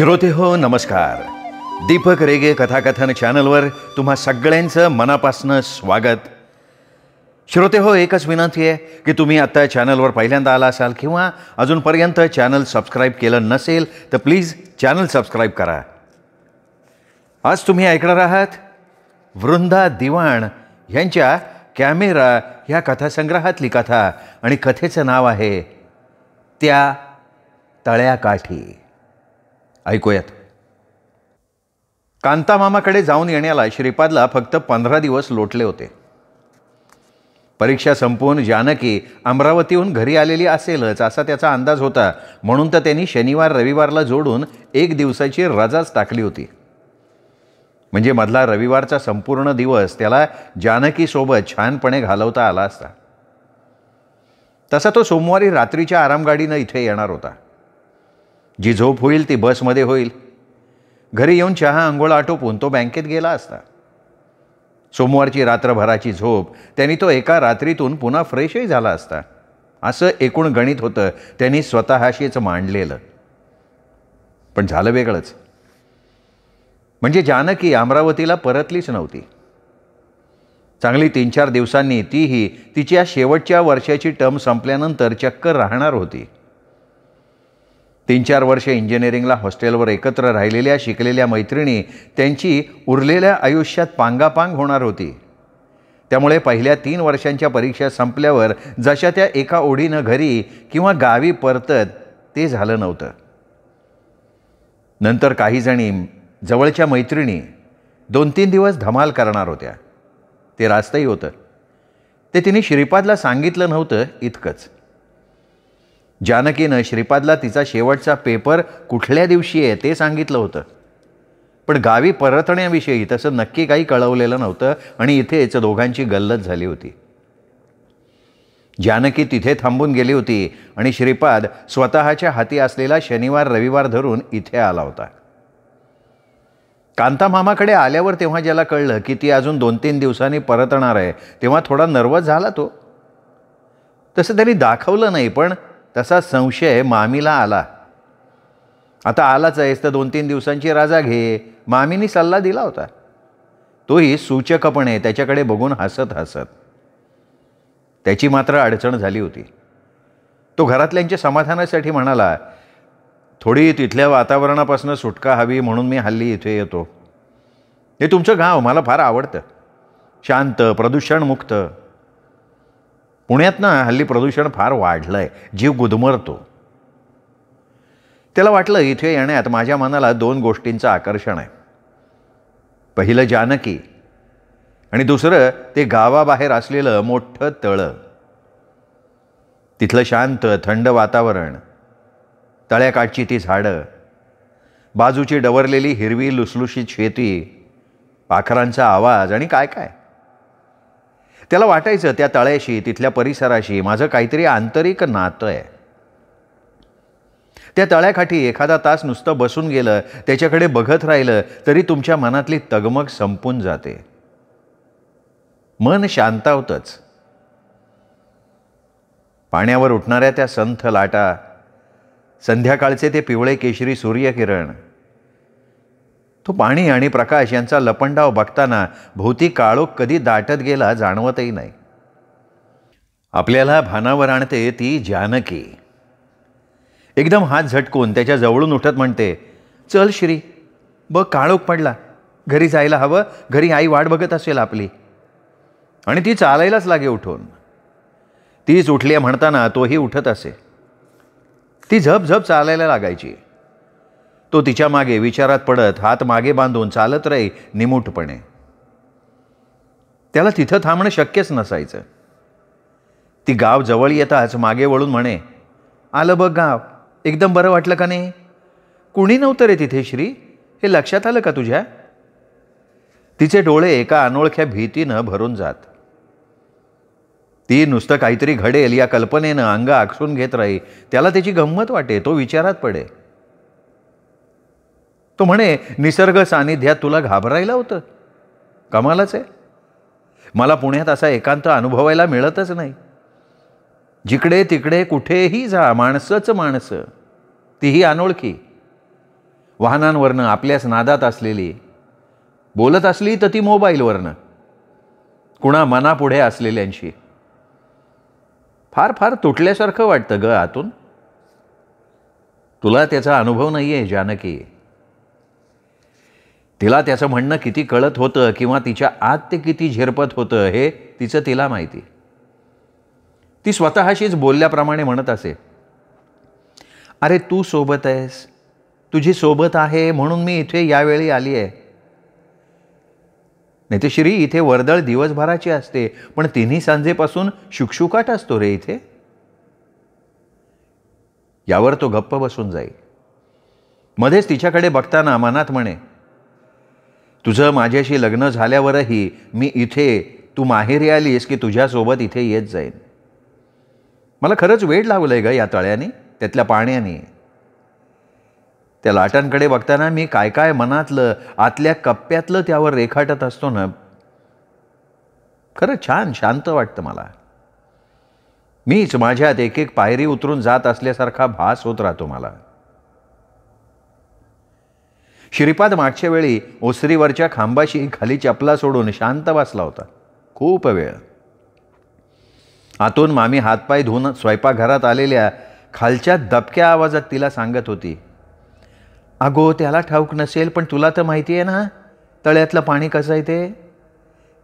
श्रोते हो नमस्कार दीपक रेगे कथाकथन चॅनलवर तुम्हा सगळ्यांचं मनापासनं स्वागत श्रोते हो एकच विनंती आहे की तुम्ही आत्ता चॅनलवर पहिल्यांदा आला असाल किंवा अजूनपर्यंत चॅनल सबस्क्राईब केलं नसेल तर प्लीज चॅनल सबस्क्राईब करा आज तुम्ही ऐकणार आहात वृंदा दिवाण यांच्या कॅमेरा ह्या कथासंग्रहातली कथा आणि कथेचं नाव आहे त्या तळ्याकाठी ऐकूयात कांतामामाकडे जाऊन येण्याला श्रीपादला फक्त पंधरा दिवस लोटले होते परीक्षा संपवून जानकी अमरावतीहून घरी आलेली असेलच असा त्याचा अंदाज होता म्हणून तर त्यांनी शनिवार रविवारला जोडून एक दिवसाची रजाच टाकली होती म्हणजे मधला रविवारचा संपूर्ण दिवस त्याला जानकीसोबत छानपणे घालवता आला असता तसा तो सोमवारी रात्रीच्या आरामगाडीनं इथे येणार होता जी झोप होईल ती बसमध्ये होईल घरी येऊन चहा आंघोळ आटोपून तो बँकेत गेला असता सोमवारची रात्रभराची झोप त्यांनी तो एका रात्रीतून पुन्हा फ्रेशही झाला असता असं एकूण गणित होतं त्यांनी स्वतःशीच मांडलेलं पण झालं वेगळंच म्हणजे जानकी अमरावतीला परतलीच नव्हती चांगली तीन चार दिवसांनी तीही तिच्या शेवटच्या वर्षाची टर्म संपल्यानंतर चक्कर राहणार होती तीन चार वर्ष इंजिनिअरिंगला हॉस्टेलवर एकत्र राहिलेल्या शिकलेल्या मैत्रिणी त्यांची उरलेल्या आयुष्यात पांगापांग होणार होती त्यामुळे पहिल्या तीन वर्षांच्या परीक्षा संपल्यावर जशा त्या एका ओढीनं घरी किंवा गावी परतत ते झालं नव्हतं नंतर काहीजणी जवळच्या मैत्रिणी दोन तीन दिवस धमाल करणार होत्या ते रास्तही होतं ते तिने श्रीपादला सांगितलं नव्हतं इतकंच जानकीनं श्रीपादला तिचा शेवटचा पेपर कुठल्या दिवशी आहे ते सांगितलं होतं पण गावी परतण्याविषयी तसं नक्की काही कळवलेलं नव्हतं आणि इथेच दोघांची गल्लत झाली होती जानकी तिथे थांबून गेली होती आणि श्रीपाद स्वतःच्या हाती असलेला शनिवार रविवार धरून इथे आला होता मामाकडे आल्यावर तेव्हा ज्याला कळलं की ती अजून दोन तीन दिवसांनी परतणार आहे तेव्हा थोडा नर्वस झाला तो तसं त्यांनी दाखवलं नाही पण तसा संशय मामीला आला आता आलाच आहेस तर दोन तीन दिवसांची राजा घे मामीनी सल्ला दिला होता तोही सूचकपणे त्याच्याकडे बघून हसत हसत त्याची मात्र अडचण झाली होती तो घरातल्यांच्या समाधानासाठी म्हणाला थोडी तिथल्या वातावरणापासून सुटका हवी म्हणून मी हल्ली इथे येतो हे तुमचं गाव मला फार आवडतं शांत प्रदूषणमुक्त पुण्यात ना हल्ली प्रदूषण फार वाढलं आहे जीव गुदमरतो त्याला वाटलं इथे येण्यात माझ्या मनाला दोन गोष्टींचं आकर्षण आहे पहिलं जानकी आणि दुसरं ते गावाबाहेर असलेलं मोठं तळं तिथलं शांत थंड वातावरण तळ्याकाठची ती झाडं बाजूची डवरलेली हिरवी लुसलुशीत शेती पाखरांचा आवाज आणि काय काय त्याला वाटायचं त्या तळ्याशी तिथल्या परिसराशी माझं काहीतरी आंतरिक नातं आहे त्या तळ्याखाठी एखादा तास नुसतं बसून गेलं त्याच्याकडे बघत राहिलं तरी तुमच्या मनातली तगमग संपून जाते मन शांतावतच पाण्यावर उठणाऱ्या त्या संथ लाटा संध्याकाळचे ते पिवळे केशरी सूर्यकिरण तो पाणी आणि प्रकाश यांचा लपंडाव बघताना भोवती काळोख कधी दाटत गेला जाणवतही नाही आपल्याला भानावर आणते ती जानकी एकदम हात झटकून त्याच्या जवळून उठत म्हणते चल श्री बघ काळोख पडला घरी जायला हवं घरी आई वाट बघत असेल आपली आणि ती चालायलाच लागे उठून तीच उठली म्हणताना तोही उठत असे ती झप झप चालायला लागायची तो तिच्या मागे विचारात पडत हात मागे बांधून चालत राही निमूटपणे त्याला तिथं थांबणं शक्यच नसायचं ती गाव जवळ येताच मागे वळून म्हणे आलं बघ गाव एकदम बरं वाटलं का नाही कुणी नव्हतं रे तिथे श्री हे लक्षात आलं का तुझ्या तिचे डोळे एका अनोळख्या भीतीनं भरून जात ती नुसतं काहीतरी घडेल या कल्पनेनं अंग आखसून घेत राही त्याला त्याची गंमत वाटे तो विचारात पडे तो म्हणे निसर्ग सानिध्यात तुला घाबरायला होतं कमालच आहे मला पुण्यात असा एकांत अनुभवायला मिळतच नाही जिकडे तिकडे कुठेही जा माणसंच माणसं तीही अनोळखी वाहनांवरनं आपल्याच नादात असलेली बोलत असली तर ती मोबाईलवरनं कुणा मनापुढे असलेल्यांशी फार फार तुटल्यासारखं वाटतं ग आतून तुला त्याचा अनुभव नाही आहे जानकी तिला त्याचं म्हणणं किती कळत होतं किंवा तिच्या आत ते किती झेरपत होतं हे तिचं तिला माहिती ती स्वतःशीच बोलल्याप्रमाणे म्हणत असे अरे तू सोबत आहेस तुझी सोबत आहे म्हणून मी इथे यावेळी आली आहे नेतेश्री इथे वर्दळ दिवसभराची असते पण तिन्ही सांजेपासून शुकशुकाट असतो रे इथे यावर तो गप्प बसून जाई मध्येच तिच्याकडे बघताना मनात म्हणे तुझं माझ्याशी लग्न झाल्यावरही मी इथे तू माहेरी आलीस की तुझ्यासोबत इथे येत जाईन मला खरंच वेळ लागलं आहे ग या तळ्याने त्यातल्या पाण्याने त्या लाटांकडे बघताना मी काय काय मनातलं आतल्या कप्प्यातलं त्यावर रेखाटत असतो ना खरं छान शांत वाटतं मला मीच माझ्यात एक एक पायरी उतरून जात असल्यासारखा भास होत राहतो मला श्रीपाद मागच्या वेळी ओसरीवरच्या खांबाशी खाली चपला सोडून शांत बसला होता खूप वेळ आतून मामी हातपाय धुवून स्वयंपाकघरात आलेल्या खालच्या दबक्या आवाजात तिला सांगत होती अगो त्याला ठाऊक नसेल पण तुला तर माहिती आहे ना तळ्यातलं पाणी कसं आहे ते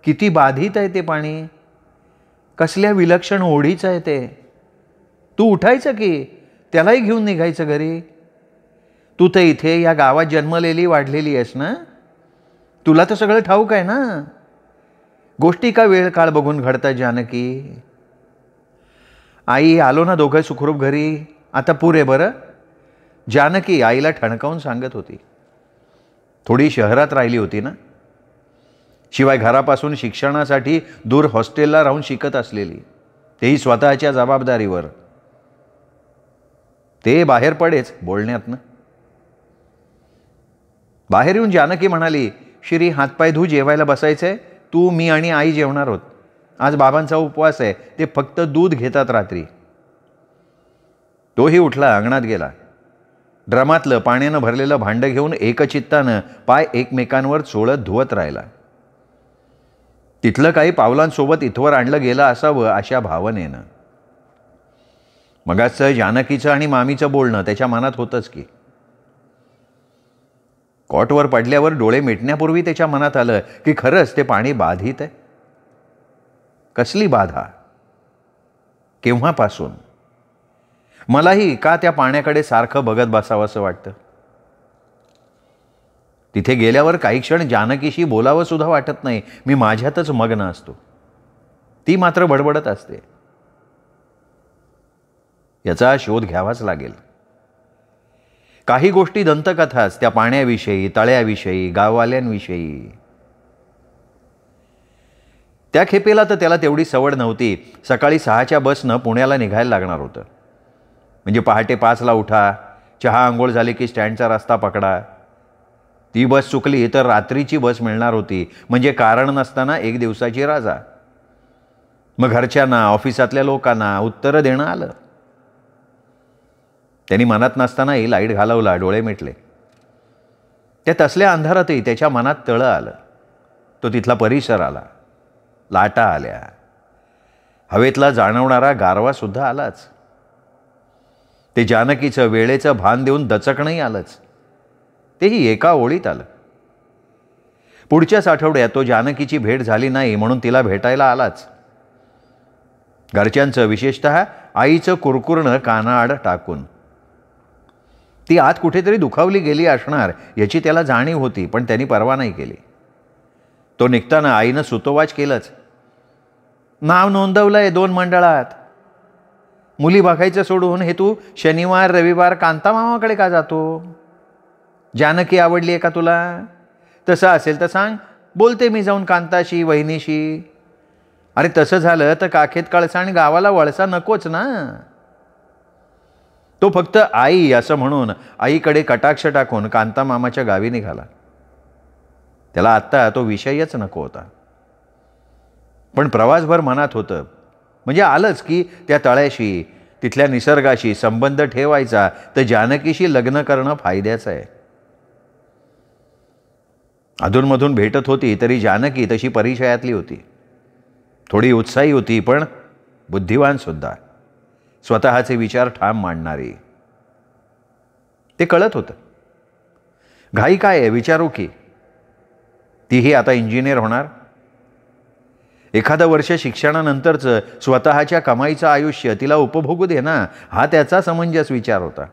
किती बाधित आहे ते पाणी कसल्या विलक्षण ओढीचं आहे ते तू उठायचं की त्यालाही घेऊन निघायचं घरी तू तर इथे या गावात जन्मलेली वाढलेली आहेस ना तुला तर सगळं ठाऊक आहे ना गोष्टी का वेळ काळ बघून घडतात जानकी आई आलो ना दोघं सुखरूप घरी आता पुरे बरं जानकी आईला ठणकावून सांगत होती थोडी शहरात राहिली होती ना शिवाय घरापासून शिक्षणासाठी दूर हॉस्टेलला राहून शिकत असलेली तेही स्वतःच्या जबाबदारीवर ते बाहेर पडेच ना बाहेर येऊन जानकी म्हणाली श्री हातपाय धू जेवायला बसायचंय तू मी आणि आई जेवणार आहोत आज बाबांचा उपवास आहे ते फक्त दूध घेतात रात्री तोही उठला अंगणात गेला ड्रमातलं पाण्यानं भरलेलं भांडं घेऊन एकचित्तानं पाय एकमेकांवर चोळत धुवत राहिला तिथलं काही पावलांसोबत इथवर आणलं गेलं असावं अशा भावनेनं मगाचं जानकीचं आणि मामीचं बोलणं त्याच्या मनात होतंच की कॉटवर पडल्यावर डोळे मिटण्यापूर्वी त्याच्या मनात आलं की खरंच ते पाणी बाधित आहे कसली बाधा केव्हापासून मलाही का त्या पाण्याकडे सारखं बघत बसावंसं वाटतं तिथे गेल्यावर काही क्षण जानकीशी बोलावं सुद्धा वाटत नाही मी माझ्यातच मग्न असतो ती मात्र बडबडत असते याचा शोध घ्यावाच लागेल काही गोष्टी दंतकथाच त्या पाण्याविषयी तळ्याविषयी गाववाल्यांविषयी त्या खेपेला तर त्याला तेवढी सवड नव्हती सकाळी सहाच्या बसनं पुण्याला निघायला लागणार होतं म्हणजे पहाटे पाचला उठा चहा आंघोळ झाली की स्टँडचा रस्ता पकडा ती बस चुकली तर रात्रीची बस मिळणार होती म्हणजे कारण नसताना एक दिवसाची राजा मग घरच्यांना ऑफिसातल्या लोकांना उत्तरं देणं आलं त्यांनी मनात नसतानाही लाईट घालवला डोळे मिटले त्या तसल्या अंधारातही त्याच्या मनात तळं आलं तो तिथला परिसर आला लाटा आल्या हवेतला जाणवणारा गारवासुद्धा आलाच ते जानकीचं वेळेचं भान देऊन दचकणंही आलंच तेही एका ओळीत आलं पुढच्याच आठवड्यात तो जानकीची भेट झाली नाही म्हणून तिला भेटायला आलाच घरच्यांचं विशेषत आईचं कुरकुरणं कानाआड टाकून ती आत कुठेतरी दुखावली गेली असणार याची त्याला जाणीव होती पण त्यांनी परवा नाही केली तो निघताना आईनं सुतोवाच केलंच नाव नोंदवलं आहे दोन मंडळात मुली बघायचं सोडून हे तू शनिवार रविवार मामाकडे का जातो जानकी आवडली आहे का तुला तसं असेल तर सांग बोलते मी जाऊन कांताशी वहिनीशी अरे तसं झालं तर काखेत कळसा आणि गावाला वळसा नकोच ना तो फक्त आई असं म्हणून आईकडे कटाक्ष टाकून कांता मामाच्या गावी निघाला त्याला आत्ता तो विषयच नको होता पण प्रवासभर मनात होतं म्हणजे आलंच की त्या तळ्याशी तिथल्या निसर्गाशी संबंध ठेवायचा तर जानकीशी लग्न करणं फायद्याचं आहे अधूनमधून भेटत होती तरी जानकी तशी परिचयातली होती थोडी उत्साही होती पण बुद्धिवान सुद्धा स्वतःचे विचार ठाम मांडणारी ते कळत होतं घाई काय आहे विचारू की तीही आता इंजिनियर होणार एखादं वर्ष शिक्षणानंतरचं स्वतःच्या कमाईचं आयुष्य तिला उपभोगू दे ना हा त्याचा समंजस विचार होता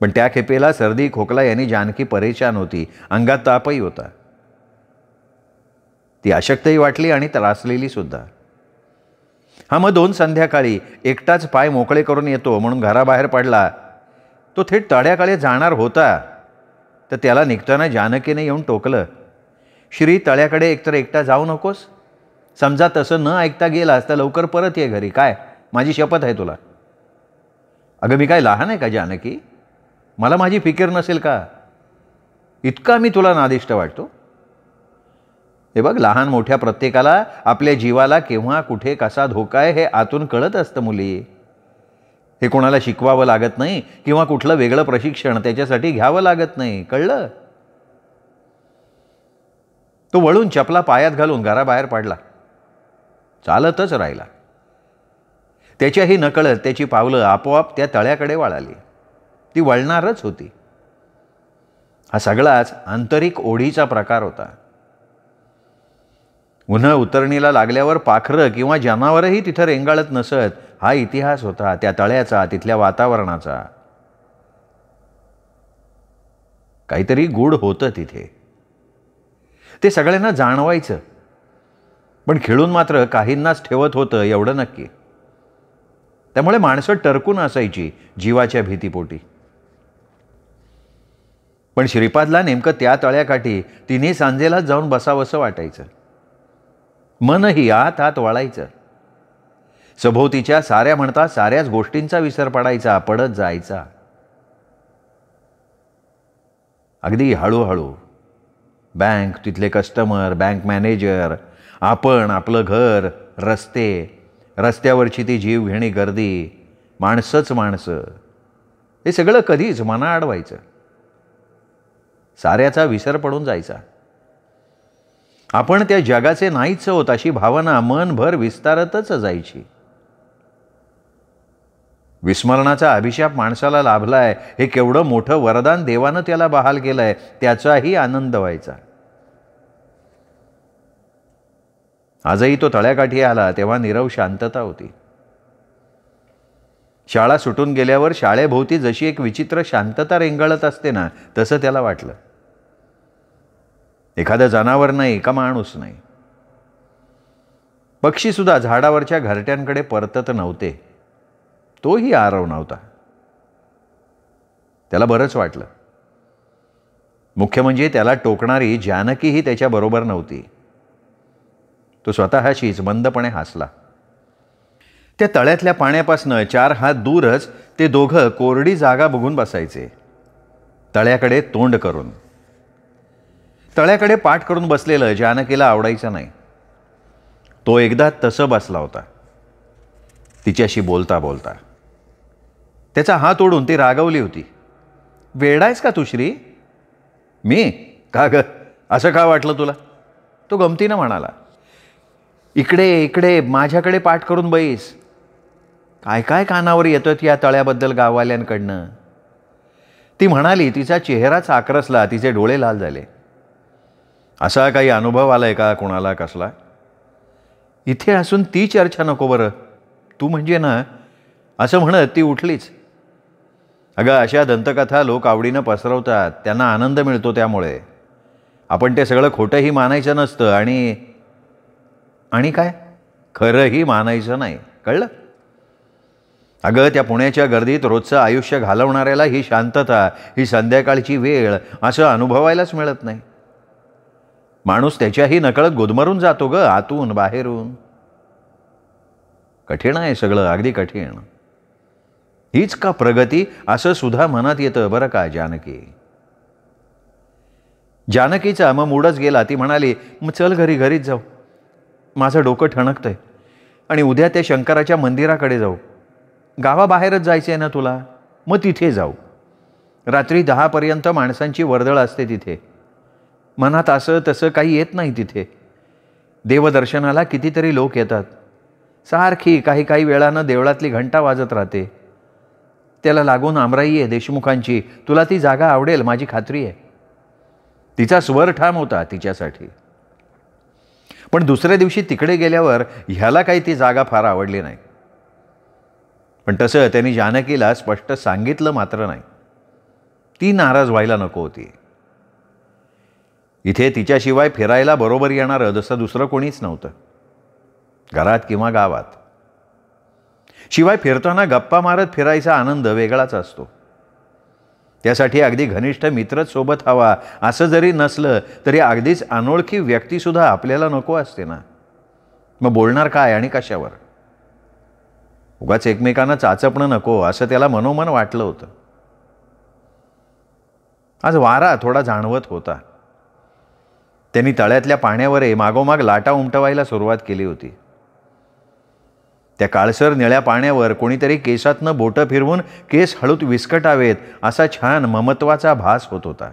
पण त्या खेपेला सर्दी खोकला यांनी जानकी परेशान होती अंगात तापही होता ती अशक्तही वाटली आणि त्रासलेली सुद्धा हा मग दोन संध्याकाळी एकटाच पाय मोकळे करून येतो म्हणून घराबाहेर पडला तो थेट तळ्याकडे जाणार होता तर त्याला निघताना जानकीने येऊन टोकलं श्री तळ्याकडे एकतर एकटा जाऊ नकोस समजा तसं न ऐकता गेलास तर लवकर परत ये घरी काय माझी शपथ आहे तुला अगं मी काय लहान आहे का जानकी मला माझी फिकीर नसेल का इतका मी तुला नादिष्ट वाटतो हे बघ लहान मोठ्या प्रत्येकाला आपल्या जीवाला केव्हा कुठे कसा धोका आहे हे आतून कळत असतं मुली हे कोणाला शिकवावं लागत नाही किंवा कुठलं वेगळं प्रशिक्षण त्याच्यासाठी घ्यावं लागत नाही कळलं तो वळून चपला पायात घालून घराबाहेर पडला चालतच राहिला त्याच्याही नकळत त्याची पावलं आपोआप त्या तळ्याकडे वळाली ती वळणारच होती हा सगळाच आंतरिक ओढीचा प्रकार होता उन्ह उतरणीला लागल्यावर पाखरं किंवा जनावरही तिथं रेंगाळत नसत हा इतिहास होता त्या तळ्याचा तिथल्या वातावरणाचा काहीतरी गूढ होतं तिथे ते सगळ्यांना जाणवायचं पण खेळून मात्र काहींनाच ठेवत होतं एवढं नक्की त्यामुळे माणसं टरकून असायची जीवाच्या भीतीपोटी पण श्रीपादला नेमकं त्या तळ्याकाठी तिन्ही सांजेलाच जाऊन बसावंसं वाटायचं मनही आत आत वळायचं सभोवतीच्या साऱ्या म्हणता साऱ्याच गोष्टींचा विसर पडायचा पडत जायचा अगदी हळूहळू बँक तिथले कस्टमर बँक मॅनेजर आपण आपलं घर रस्ते रस्त्यावरची ती जीवघेणी गर्दी माणसंच माणसं हे सगळं कधीच मना अडवायचं साऱ्याचा विसर पडून जायचा आपण त्या जगाचे नाहीच होत अशी भावना मनभर विस्तारतच जायची विस्मरणाचा अभिशाप माणसाला लाभलाय हे केवढं मोठं वरदान देवानं त्याला बहाल केलंय त्याचाही आनंद व्हायचा आजही तो तळ्याकाठी आला तेव्हा निरव शांतता होती शाळा सुटून गेल्यावर शाळेभोवती जशी एक विचित्र शांतता रेंगाळत असते ना तसं त्याला वाटलं एखादं जनावर नाही का माणूस नाही पक्षीसुद्धा झाडावरच्या घरट्यांकडे परतत नव्हते तोही आरव नव्हता त्याला बरंच वाटलं मुख्य म्हणजे त्याला टोकणारी जानकीही त्याच्याबरोबर नव्हती तो स्वतःशीच मंदपणे हसला त्या तळ्यातल्या पाण्यापासनं चार हात दूरच ते दोघं कोरडी जागा बघून बसायचे तळ्याकडे तोंड करून तळ्याकडे पाठ करून बसलेलं जानकीला आवडायचं नाही तो एकदा तसं बसला होता तिच्याशी बोलता बोलता त्याचा हात ओढून ती रागवली होती वेडायस का तू श्री मी का ग असं का वाटलं तुला तो गमतीनं म्हणाला इकडे इकडे माझ्याकडे पाठ करून बैस काय काय कानावर आहेत या तळ्याबद्दल गाववाल्यांकडनं ती म्हणाली तिचा चेहराच आक्रसला तिचे डोळे लाल झाले असा काही अनुभव आला आहे का कोणाला कसला इथे असून ती चर्चा नको बरं तू म्हणजे ना असं म्हणत ती उठलीच अगं अशा दंतकथा लोक आवडीनं पसरवतात त्यांना आनंद मिळतो त्यामुळे आपण ते सगळं खोटंही मानायचं नसतं आणि आणि काय खरंही मानायचं नाही कळलं अगं त्या पुण्याच्या गर्दीत रोजचं आयुष्य घालवणाऱ्याला ही शांतता ही संध्याकाळची वेळ असं अनुभवायलाच मिळत नाही माणूस त्याच्याही नकळत गोदमरून जातो ग आतून बाहेरून कठीण आहे सगळं अगदी कठीण हीच का प्रगती असं सुद्धा मनात येतं बरं का जानकी जानकीचा मग मूडच गेला ती म्हणाली मग चल घरी घरीच जाऊ माझं डोकं ठणकतंय आणि उद्या त्या शंकराच्या मंदिराकडे जाऊ गावाबाहेरच जायचं आहे ना तुला मग तिथे जाऊ रात्री दहापर्यंत माणसांची वर्दळ असते तिथे मनात असं तसं काही येत नाही तिथे देवदर्शनाला कितीतरी लोक येतात सारखी काही काही वेळानं देवळातली घंटा वाजत राहते त्याला लागून आमराई आहे देशमुखांची तुला ती जागा आवडेल माझी खात्री आहे तिचा स्वर ठाम होता तिच्यासाठी पण दुसऱ्या दिवशी तिकडे गेल्यावर ह्याला काही ती जागा फार आवडली नाही पण तसं त्यांनी जानकीला स्पष्ट सांगितलं मात्र नाही ती नाराज व्हायला नको होती इथे तिच्याशिवाय फिरायला बरोबर येणारं जसं दुसरं कोणीच नव्हतं घरात किंवा गावात शिवाय फिरताना गप्पा मारत फिरायचा आनंद वेगळाच असतो त्यासाठी अगदी घनिष्ठ मित्रच सोबत हवा असं जरी नसलं तरी अगदीच अनोळखी व्यक्तीसुद्धा आपल्याला नको असते ना मग बोलणार काय आणि कशावर उगाच एकमेकांना चाचपणं नको असं त्याला मनोमन वाटलं होतं आज वारा थोडा जाणवत होता त्यांनी तळ्यातल्या पाण्यावरही मागोमाग लाटा उमटवायला सुरुवात केली होती त्या काळसर निळ्या पाण्यावर कोणीतरी केसातनं बोटं फिरवून केस हळूत विस्कटावेत असा छान ममत्वाचा भास होत होता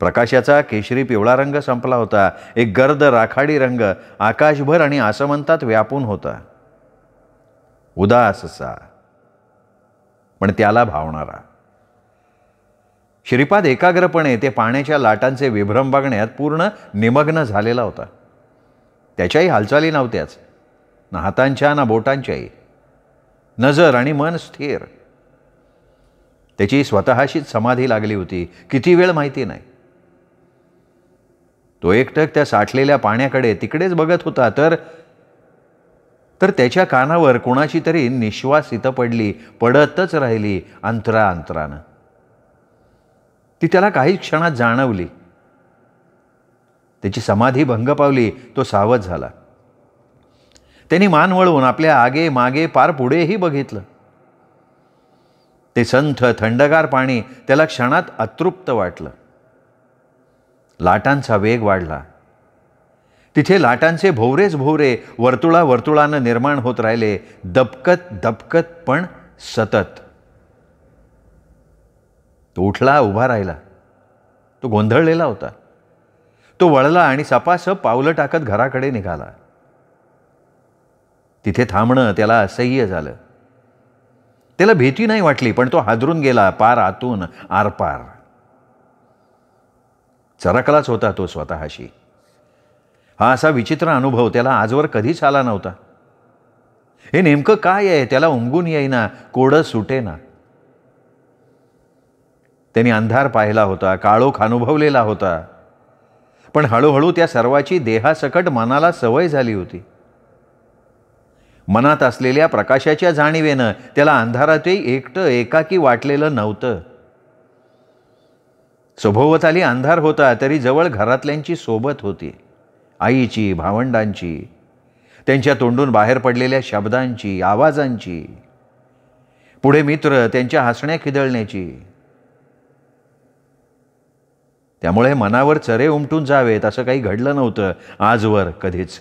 प्रकाशाचा केशरी पिवळा रंग संपला होता एक गर्द राखाडी रंग आकाशभर आणि आसमंतात व्यापून होता असा पण त्याला भावणारा श्रीपाद एकाग्रपणे ते पाण्याच्या लाटांचे विभ्रम बघण्यात पूर्ण निमग्न झालेला होता त्याच्याही हालचाली नव्हत्याच ना हातांच्या ना बोटांच्याही नजर आणि मन स्थिर त्याची स्वतःशीच समाधी लागली होती किती वेळ माहिती नाही तो एकटक त्या साठलेल्या पाण्याकडे तिकडेच बघत होता तर तर त्याच्या कानावर कोणाची तरी निश्वास इथं पडली पडतच राहिली अंतरा अंतरानं ती त्याला काही क्षणात जाणवली त्याची समाधी भंग पावली तो सावध झाला त्यांनी मान वळवून आपल्या आगे मागे पार पुढेही बघितलं ते संथ थंडगार पाणी त्याला क्षणात अतृप्त वाटलं लाटांचा वेग वाढला तिथे लाटांचे भोवरेच भोवरे वर्तुळा वर्तुळानं निर्माण होत राहिले दबकत दबकत पण सतत तो उठला उभा राहिला तो गोंधळलेला होता तो वळला आणि सपासप पावलं टाकत घराकडे निघाला तिथे थांबणं त्याला असह्य झालं त्याला भीती नाही वाटली पण तो हादरून गेला पार आतून आरपार चरकलाच होता तो स्वतःशी हा असा विचित्र अनुभव त्याला आजवर कधीच आला नव्हता हे नेमकं काय आहे त्याला उमगून येईना कोडं सुटेना त्यांनी अंधार पाहिला होता काळोख अनुभवलेला होता पण हळूहळू त्या सर्वाची देहासकट मनाला सवय झाली होती मनात असलेल्या प्रकाशाच्या जाणीवेनं त्याला अंधारातही एकटं एकाकी वाटलेलं नव्हतं आली अंधार होता तरी जवळ घरातल्यांची सोबत होती आईची भावंडांची त्यांच्या तोंडून बाहेर पडलेल्या शब्दांची आवाजांची पुढे मित्र त्यांच्या हसण्या खिदळण्याची त्यामुळे मनावर चरे उमटून जावेत असं काही घडलं नव्हतं आजवर कधीच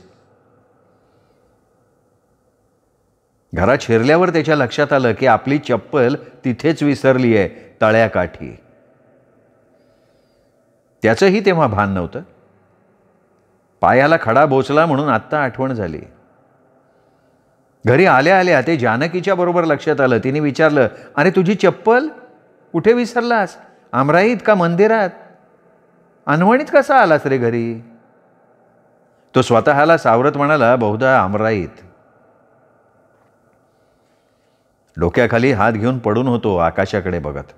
घरात शिरल्यावर त्याच्या लक्षात आलं की आपली चप्पल तिथेच विसरली आहे तळ्याकाठी त्याचंही तेव्हा भान नव्हतं पायाला खडा बोचला म्हणून आत्ता आठवण झाली घरी आल्या आल्या ते जानकीच्या बरोबर लक्षात आलं तिने विचारलं अरे तुझी चप्पल कुठे विसरलास आमराईत का मंदिरात अनवणीत कसा आलास रे घरी तो स्वतःला सावरत म्हणाला बहुधा आमराईत डोक्याखाली हात घेऊन पडून होतो आकाशाकडे बघत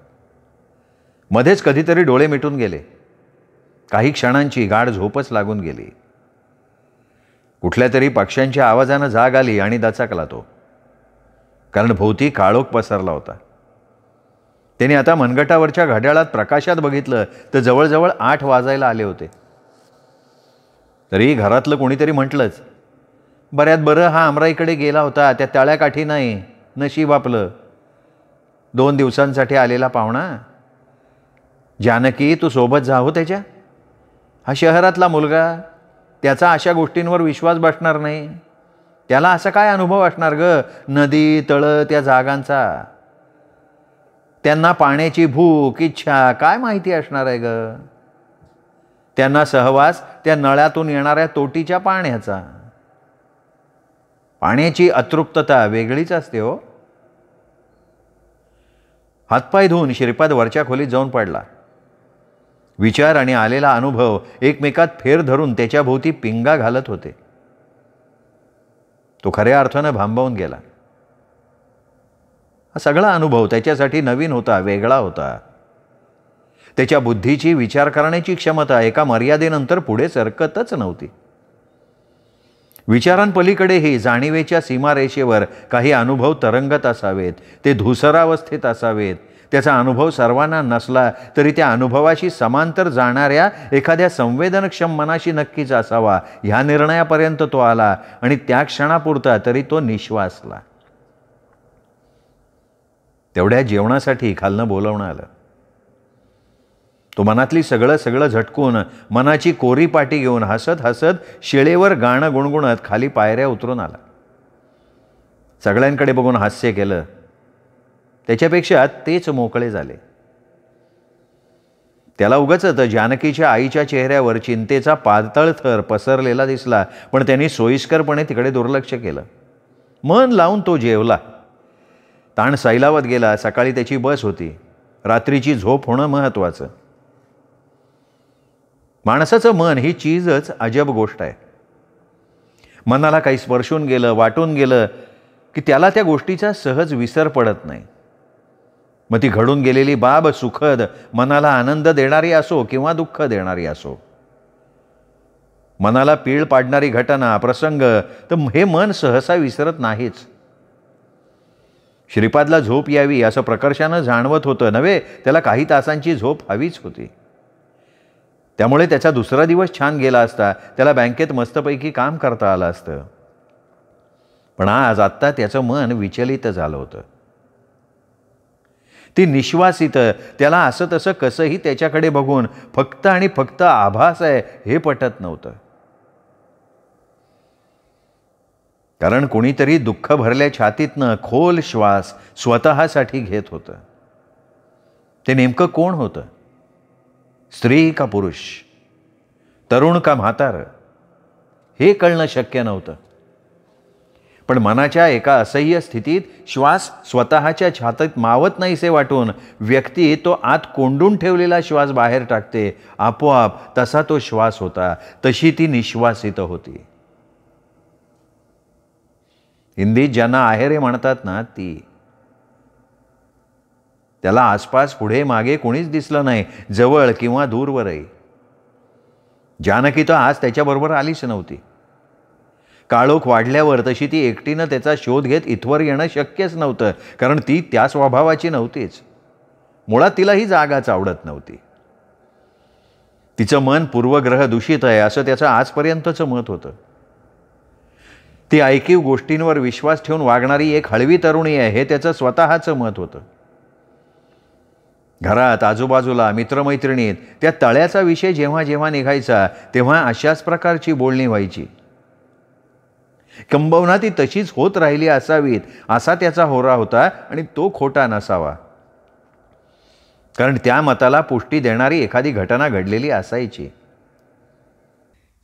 मध्येच कधीतरी डोळे मिटून गेले काही क्षणांची गाढ झोपच लागून गेली कुठल्या तरी पक्ष्यांच्या आवाजानं जाग आली आणि दचाकला तो कारण भोवती काळोख पसरला होता त्याने आता मनगटावरच्या घड्याळात प्रकाशात बघितलं तर जवळजवळ आठ वाजायला आले होते तरी घरातलं कोणीतरी म्हटलंच बऱ्यात बरं हा आमराईकडे गेला होता त्या तळ्याकाठी नाही नशीब आपलं दोन दिवसांसाठी आलेला पाहुणा जानकी तू सोबत जा हो त्याच्या हा शहरातला मुलगा त्याचा अशा गोष्टींवर विश्वास बसणार नाही त्याला असा काय अनुभव असणार ग नदी तळं त्या जागांचा त्यांना पाण्याची भूक इच्छा काय माहिती असणार आहे ग त्यांना सहवास त्या नळ्यातून येणाऱ्या तोटीच्या पाण्याचा पाण्याची अतृप्तता वेगळीच असते हो हातपाय धुवून श्रीपाद वरच्या खोलीत जाऊन पडला विचार आणि आलेला अनुभव एकमेकात फेर धरून त्याच्या भोवती पिंगा घालत होते तो खऱ्या अर्थानं भांबवून गेला हा सगळा अनुभव त्याच्यासाठी नवीन होता वेगळा होता त्याच्या बुद्धीची विचार करण्याची क्षमता एका मर्यादेनंतर पुढे सरकतच नव्हती विचारांपलीकडेही जाणीवेच्या सीमारेषेवर काही अनुभव तरंगत असावेत ते धुसरावस्थेत असावेत त्याचा अनुभव सर्वांना नसला तरी त्या अनुभवाशी समांतर जाणाऱ्या एखाद्या संवेदनक्षम मनाशी नक्कीच असावा ह्या निर्णयापर्यंत तो आला आणि त्या क्षणापुरता तरी तो निश्वासला तेवढ्या जेवणासाठी खालनं बोलवणं आलं तो मनातली सगळं सगळं झटकून मनाची कोरी पाटी घेऊन हसत हसत शिळेवर गाणं गुणगुणत खाली पायऱ्या उतरून आला सगळ्यांकडे बघून हास्य केलं त्याच्यापेक्षा तेच मोकळे झाले त्याला उगच तर जानकीच्या आईच्या चेहऱ्यावर चिंतेचा पातळ थर पसरलेला दिसला पण त्यांनी सोयीस्करपणे तिकडे दुर्लक्ष केलं मन लावून तो जेवला ताण सैलावत गेला सकाळी त्याची बस होती रात्रीची झोप होणं महत्त्वाचं माणसाचं मन ही चीजच अजब गोष्ट आहे मनाला काही स्पर्शून गेलं वाटून गेलं की त्याला त्या गोष्टीचा सहज विसर पडत नाही मग ती घडून गेलेली बाब सुखद मनाला आनंद देणारी असो किंवा दुःख देणारी असो मनाला पीळ पाडणारी घटना प्रसंग तर हे मन सहसा विसरत नाहीच श्रीपादला झोप यावी असं प्रकर्षानं जाणवत होतं नव्हे त्याला काही तासांची झोप हवीच होती त्यामुळे त्याचा दुसरा दिवस छान गेला असता त्याला बँकेत मस्तपैकी काम करता आलं असतं पण आज आत्ता त्याचं मन विचलित झालं होतं ती निश्वासित त्याला असं तसं कसंही त्याच्याकडे बघून फक्त आणि फक्त आभास आहे हे पटत नव्हतं कारण कोणीतरी दुःख भरल्या छातीतनं खोल श्वास स्वतःसाठी घेत होतं ते नेमकं कोण होतं स्त्री का पुरुष तरुण का म्हातार हे कळणं शक्य नव्हतं पण मनाच्या एका असह्य स्थितीत श्वास स्वतःच्या छातीत मावत नाहीसे वाटून व्यक्ती तो आत कोंडून ठेवलेला श्वास बाहेर टाकते आपोआप तसा तो श्वास होता तशी ती निश्वासित होती हिंदीत ज्यांना रे म्हणतात ना ती त्याला आसपास पुढे मागे कोणीच दिसलं नाही जवळ किंवा दूरवरही जानकी तर आज त्याच्याबरोबर आलीच नव्हती काळोख वाढल्यावर तशी ती एकटीनं त्याचा शोध घेत इथवर येणं शक्यच नव्हतं कारण ती त्या स्वभावाची नव्हतीच मुळात तिला ही जागाच आवडत नव्हती तिचं मन पूर्वग्रह दूषित आहे असं त्याचं आजपर्यंतचं मत होतं ती ऐकीव गोष्टींवर विश्वास ठेवून वागणारी एक हळवी तरुणी आहे हे त्याचं स्वतःचं मत होतं घरात आजूबाजूला मित्रमैत्रिणीत त्या तळ्याचा विषय जेव्हा जेव्हा निघायचा तेव्हा अशाच प्रकारची बोलणी व्हायची कंबवना ती तशीच होत राहिली असावीत असा त्याचा होरा होता आणि तो खोटा नसावा कारण त्या मताला पुष्टी देणारी एखादी घटना घडलेली असायची